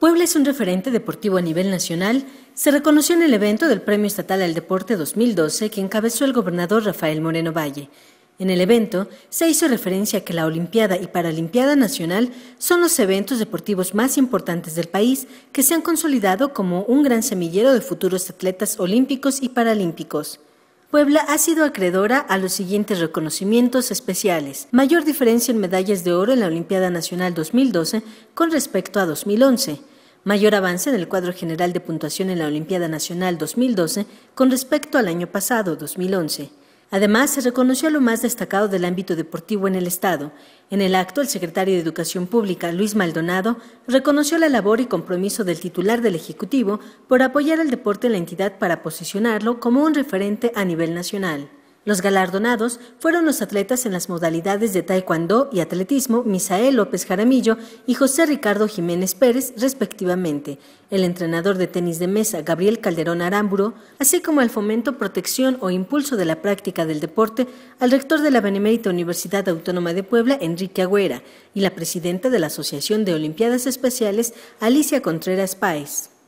Puebla es un referente deportivo a nivel nacional. Se reconoció en el evento del Premio Estatal al Deporte 2012 que encabezó el gobernador Rafael Moreno Valle. En el evento se hizo referencia a que la Olimpiada y Paralimpiada Nacional son los eventos deportivos más importantes del país que se han consolidado como un gran semillero de futuros atletas olímpicos y paralímpicos. Puebla ha sido acreedora a los siguientes reconocimientos especiales. Mayor diferencia en medallas de oro en la Olimpiada Nacional 2012 con respecto a 2011 mayor avance en el cuadro general de puntuación en la Olimpiada Nacional 2012 con respecto al año pasado, 2011. Además, se reconoció lo más destacado del ámbito deportivo en el Estado. En el acto, el secretario de Educación Pública, Luis Maldonado, reconoció la labor y compromiso del titular del Ejecutivo por apoyar al deporte en la entidad para posicionarlo como un referente a nivel nacional. Los galardonados fueron los atletas en las modalidades de Taekwondo y atletismo Misael López Jaramillo y José Ricardo Jiménez Pérez, respectivamente, el entrenador de tenis de mesa Gabriel Calderón Aramburo, así como el fomento, protección o impulso de la práctica del deporte al rector de la Benemérita Universidad Autónoma de Puebla, Enrique Agüera, y la presidenta de la Asociación de Olimpiadas Especiales, Alicia Contreras Páez.